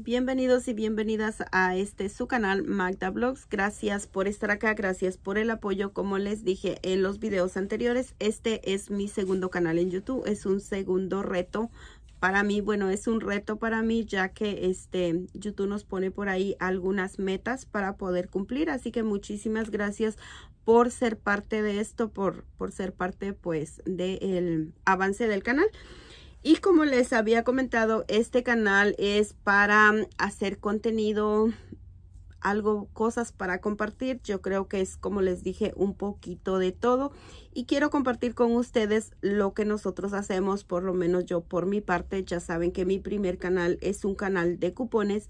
Bienvenidos y bienvenidas a este su canal Magda Blogs. Gracias por estar acá, gracias por el apoyo. Como les dije en los videos anteriores, este es mi segundo canal en YouTube. Es un segundo reto para mí. Bueno, es un reto para mí ya que este YouTube nos pone por ahí algunas metas para poder cumplir. Así que muchísimas gracias por ser parte de esto, por, por ser parte pues del avance del canal. Y como les había comentado, este canal es para mm, hacer contenido, algo, cosas para compartir. Yo creo que es, como les dije, un poquito de todo. Y quiero compartir con ustedes lo que nosotros hacemos, por lo menos yo por mi parte. Ya saben que mi primer canal es un canal de cupones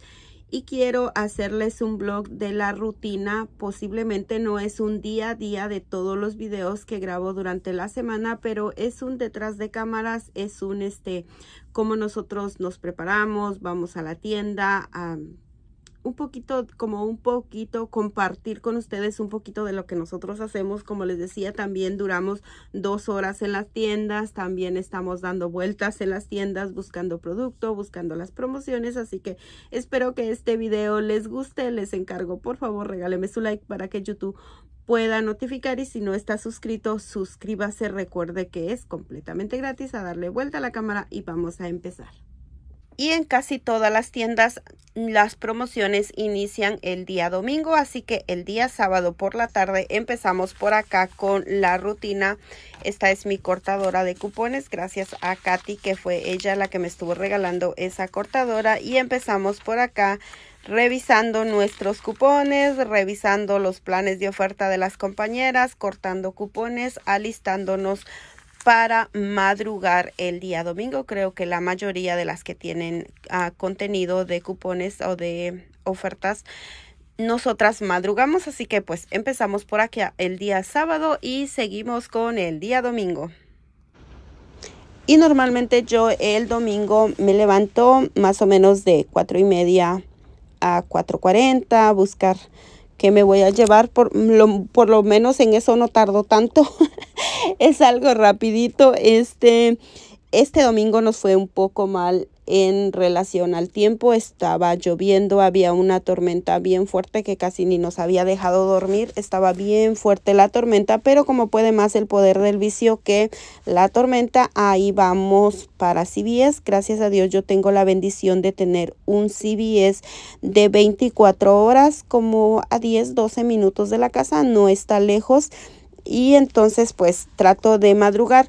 y quiero hacerles un blog de la rutina. Posiblemente no es un día a día de todos los videos que grabo durante la semana, pero es un detrás de cámaras, es un este, cómo nosotros nos preparamos, vamos a la tienda, a un poquito, como un poquito, compartir con ustedes un poquito de lo que nosotros hacemos. Como les decía, también duramos dos horas en las tiendas, también estamos dando vueltas en las tiendas, buscando producto, buscando las promociones. Así que espero que este video les guste, les encargo, por favor, regáleme su like para que YouTube pueda notificar y si no está suscrito, suscríbase, recuerde que es completamente gratis a darle vuelta a la cámara y vamos a empezar y en casi todas las tiendas las promociones inician el día domingo, así que el día sábado por la tarde empezamos por acá con la rutina. Esta es mi cortadora de cupones, gracias a Katy que fue ella la que me estuvo regalando esa cortadora y empezamos por acá revisando nuestros cupones, revisando los planes de oferta de las compañeras, cortando cupones, alistándonos para madrugar el día domingo. Creo que la mayoría de las que tienen ah, contenido de cupones o de ofertas, nosotras madrugamos, así que pues empezamos por aquí el día sábado y seguimos con el día domingo. Y normalmente yo el domingo me levanto más o menos de cuatro y media a 4.40, buscar que me voy a llevar, por lo, por lo menos en eso no tardo tanto, es algo rapidito, este este domingo nos fue un poco mal en relación al tiempo. Estaba lloviendo, había una tormenta bien fuerte que casi ni nos había dejado dormir. Estaba bien fuerte la tormenta, pero como puede más el poder del vicio que la tormenta, ahí vamos para CBS. Gracias a Dios yo tengo la bendición de tener un CBS de 24 horas como a 10, 12 minutos de la casa. No está lejos y entonces pues trato de madrugar.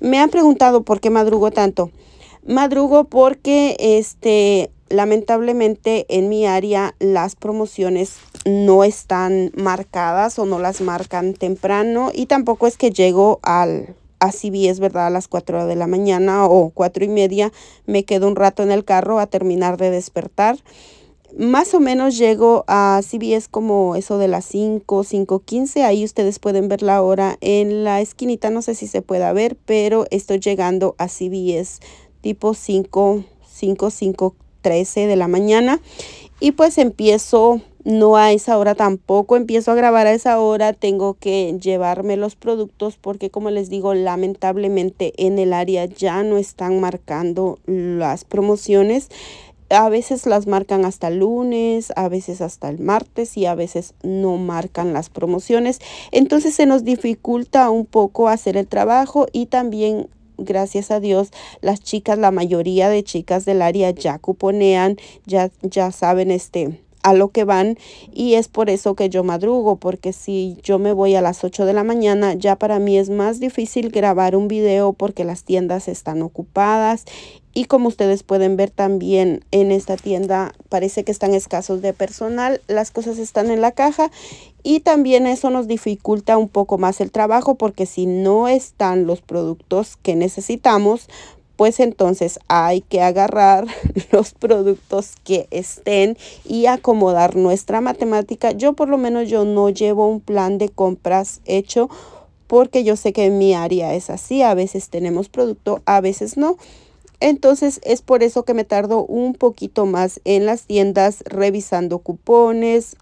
Me han preguntado por qué madrugo tanto. Madrugo porque este lamentablemente en mi área las promociones no están marcadas o no las marcan temprano y tampoco es que llego al así es ¿verdad? A las 4 de la mañana o cuatro y media me quedo un rato en el carro a terminar de despertar más o menos llego a CBS como eso de las 5, 5.15. Ahí ustedes pueden ver la hora en la esquinita. No sé si se pueda ver, pero estoy llegando a CBS tipo 5, 5, 5, 13 de la mañana. Y pues empiezo, no a esa hora tampoco, empiezo a grabar a esa hora. Tengo que llevarme los productos porque como les digo, lamentablemente en el área ya no están marcando las promociones a veces las marcan hasta el lunes, a veces hasta el martes y a veces no marcan las promociones. Entonces se nos dificulta un poco hacer el trabajo y también gracias a Dios, las chicas, la mayoría de chicas del área ya cuponean, ya, ya saben este a lo que van y es por eso que yo madrugo, porque si yo me voy a las 8 de la mañana, ya para mí es más difícil grabar un video porque las tiendas están ocupadas y como ustedes pueden ver también en esta tienda parece que están escasos de personal, las cosas están en la caja y también eso nos dificulta un poco más el trabajo porque si no están los productos que necesitamos, pues entonces hay que agarrar los productos que estén y acomodar nuestra matemática. Yo por lo menos yo no llevo un plan de compras hecho porque yo sé que en mi área es así, a veces tenemos producto, a veces no. Entonces es por eso que me tardo un poquito más en las tiendas revisando cupones.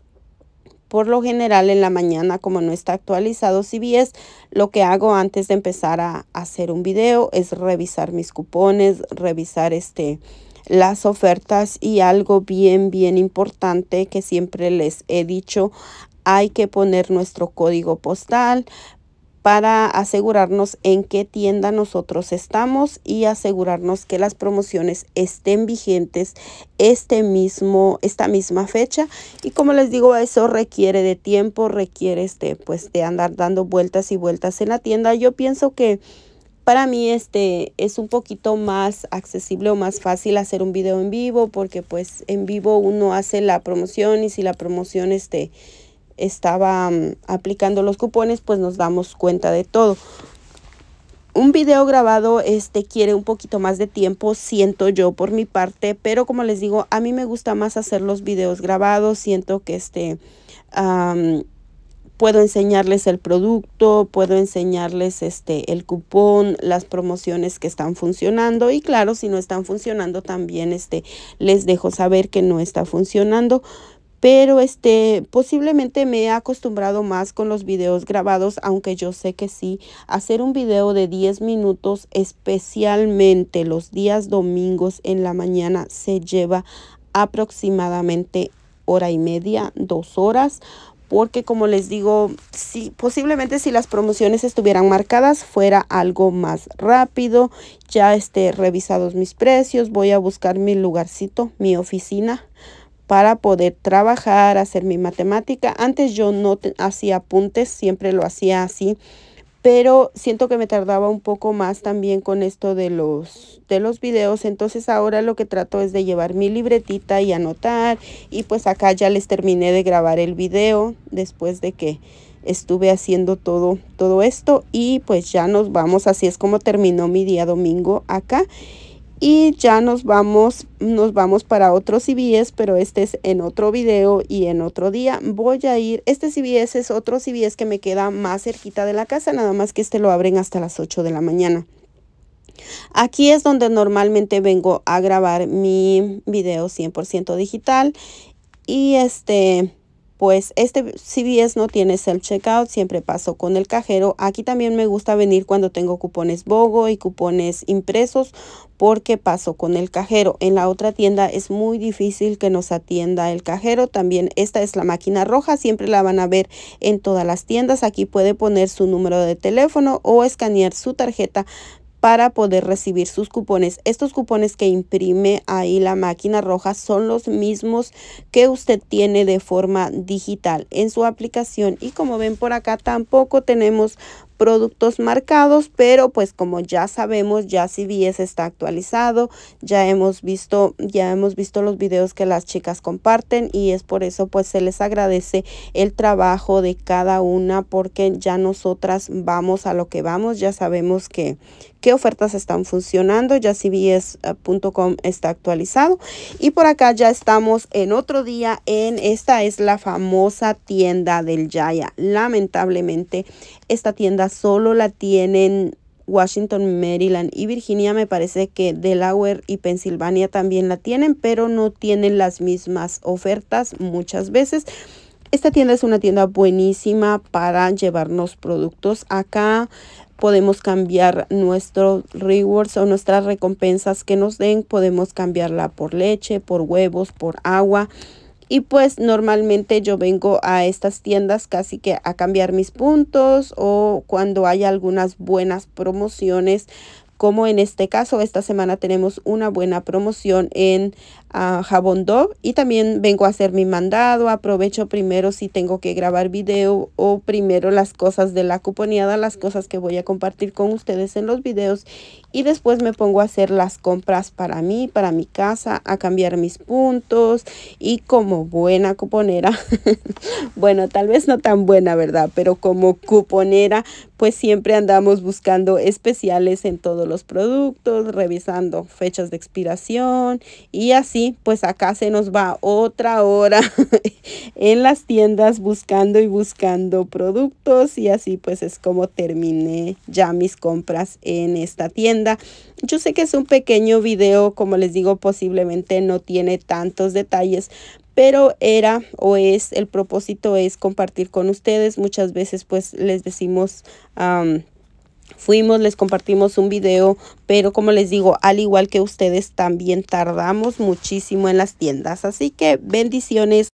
Por lo general en la mañana, como no está actualizado si es lo que hago antes de empezar a, hacer un video es revisar mis cupones, revisar este, las ofertas y algo bien, bien importante que siempre les he dicho, hay que poner nuestro código postal para asegurarnos en qué tienda nosotros estamos y asegurarnos que las promociones estén vigentes este mismo, esta misma fecha. Y como les digo, eso requiere de tiempo, requiere este, pues, de andar dando vueltas y vueltas en la tienda. Yo pienso que para mí este es un poquito más accesible o más fácil hacer un video en vivo porque pues en vivo uno hace la promoción y si la promoción este estaba mm, aplicando los cupones, pues nos damos cuenta de todo. Un video grabado este quiere un poquito más de tiempo, siento yo por mi parte, pero como les digo, a mí me gusta más hacer los videos grabados, siento que este puedo enseñarles el producto, puedo enseñarles este el cupón, las promociones que están funcionando y claro, si no están funcionando también este les dejo saber que no está funcionando pero este posiblemente me he acostumbrado más con los videos grabados, aunque yo sé que sí, hacer un video de 10 minutos, especialmente los días domingos en la mañana, se lleva aproximadamente hora y media, dos horas, porque como les digo, si, posiblemente si las promociones estuvieran marcadas fuera algo más rápido. Ya esté revisados mis precios, voy a buscar mi lugarcito, mi oficina para poder trabajar, hacer mi matemática. Antes yo no hacía apuntes, siempre lo hacía así, pero siento que me tardaba un poco más también con esto de los, de los videos. Entonces ahora lo que trato es de llevar mi libretita y anotar. Y pues acá ya les terminé de grabar el video después de que estuve haciendo todo, todo esto. Y pues ya nos vamos. Así es como terminó mi día domingo acá y ya nos vamos, nos vamos para otro CBS, pero este es en otro video y en otro día voy a ir, este CBS es otro CBS que me queda más cerquita de la casa, nada más que este lo abren hasta las 8 de la mañana. Aquí es donde normalmente vengo a grabar mi video 100% digital y este pues este CVS no tiene self-checkout, siempre paso con el cajero. Aquí también me gusta venir cuando tengo cupones BOGO y cupones impresos porque paso con el cajero. En la otra tienda es muy difícil que nos atienda el cajero. También esta es la máquina roja, siempre la van a ver en todas las tiendas. Aquí puede poner su número de teléfono o escanear su tarjeta para poder recibir sus cupones. Estos cupones que imprime ahí la máquina roja son los mismos que usted tiene de forma digital en su aplicación y como ven por acá tampoco tenemos productos marcados, pero pues como ya sabemos, ya CBS está actualizado, ya hemos visto, ya hemos visto los videos que las chicas comparten y es por eso pues se les agradece el trabajo de cada una porque ya nosotras vamos a lo que vamos, ya sabemos que qué ofertas están funcionando, ya com está actualizado y por acá ya estamos en otro día en esta es la famosa tienda del Yaya. Lamentablemente esta tienda solo la tienen Washington, Maryland y Virginia. Me parece que Delaware y Pensilvania también la tienen, pero no tienen las mismas ofertas muchas veces. Esta tienda es una tienda buenísima para llevarnos productos acá podemos cambiar nuestros rewards o nuestras recompensas que nos den, podemos cambiarla por leche, por huevos, por agua y pues normalmente yo vengo a estas tiendas casi que a cambiar mis puntos o cuando hay algunas buenas promociones como en este caso esta semana tenemos una buena promoción en jabón y también vengo a hacer mi mandado. Aprovecho primero si tengo que grabar video o primero las cosas de la cuponeada, las cosas que voy a compartir con ustedes en los videos y después me pongo a hacer las compras para mí, para mi casa, a cambiar mis puntos y como buena cuponera, bueno, tal vez no tan buena, ¿verdad? Pero como cuponera, pues siempre andamos buscando especiales en todos los productos, revisando fechas de expiración y así pues acá se nos va otra hora en las tiendas buscando y buscando productos y así pues es como terminé ya mis compras en esta tienda. Yo sé que es un pequeño video, como les digo, posiblemente no tiene tantos detalles, pero era o es, el propósito es compartir con ustedes. Muchas veces pues les decimos... Fuimos, les compartimos un video, pero como les digo, al igual que ustedes, también tardamos muchísimo en las tiendas. Así que bendiciones.